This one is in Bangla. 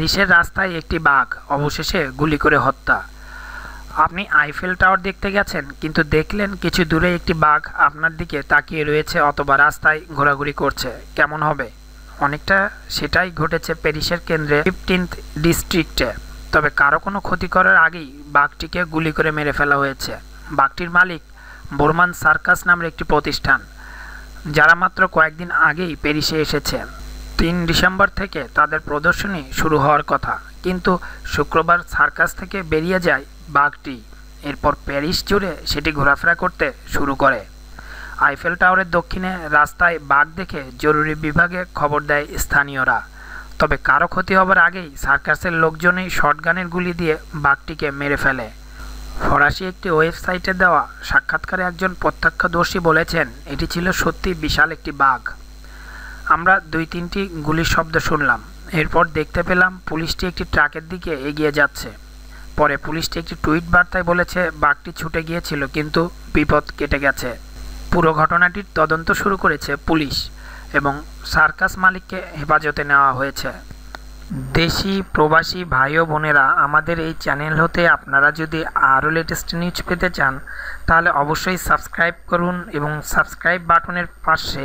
প্যারিসের রাস্তায় একটি বাঘ অবশেষে গুলি করে হত্যা আপনি আইফেল টাওয়ার দেখতে গেছেন কিন্তু দেখলেন কিছু দূরে একটি বাঘ আপনার দিকে তাকিয়ে রয়েছে অথবা রাস্তায় ঘোরাঘুরি করছে কেমন হবে অনেকটা সেটাই ঘটেছে প্যারিসের কেন্দ্রে ফিফটিন্থ ডিস্ট্রিক্টে তবে কারো কোনো ক্ষতি করার আগেই বাঘটিকে গুলি করে মেরে ফেলা হয়েছে বাঘটির মালিক বোরমান সার্কাস নামের একটি প্রতিষ্ঠান যারা মাত্র কয়েকদিন আগেই প্যারিসে এসেছে তিন ডিসেম্বর থেকে তাদের প্রদর্শনী শুরু হওয়ার কথা কিন্তু শুক্রবার সার্কাস থেকে বেরিয়ে যায় বাঘটি এরপর প্যারিস জুড়ে সেটি ঘোরাফেরা করতে শুরু করে আইফেল টাওয়ারের দক্ষিণে রাস্তায় বাঘ দেখে জরুরি বিভাগে খবর দেয় স্থানীয়রা তবে কারো ক্ষতি হবার আগেই সার্কাসের লোকজনই শটগানের গুলি দিয়ে বাঘটিকে মেরে ফেলে ফরাসি একটি ওয়েবসাইটে দেওয়া সাক্ষাৎকারে একজন প্রত্যক্ষদর্শী বলেছেন এটি ছিল সত্যি বিশাল একটি বাঘ আমরা দুই তিনটি গুলির শব্দ শুনলাম এরপর দেখতে পেলাম পুলিশটি একটি ট্রাকের দিকে এগিয়ে যাচ্ছে পরে পুলিশটি একটি টুইট বার্তায় বলেছে বাঘটি ছুটে গিয়েছিল কিন্তু বিপদ কেটে গেছে পুরো ঘটনাটির তদন্ত শুরু করেছে পুলিশ এবং সার্কাস মালিককে হেফাজতে নেওয়া হয়েছে দেশি প্রবাসী ভাই ও বোনেরা আমাদের এই চ্যানেল হতে আপনারা যদি আরও লেটেস্ট নিউজ পেতে চান তাহলে অবশ্যই সাবস্ক্রাইব করুন এবং সাবস্ক্রাইব বাটনের পাশে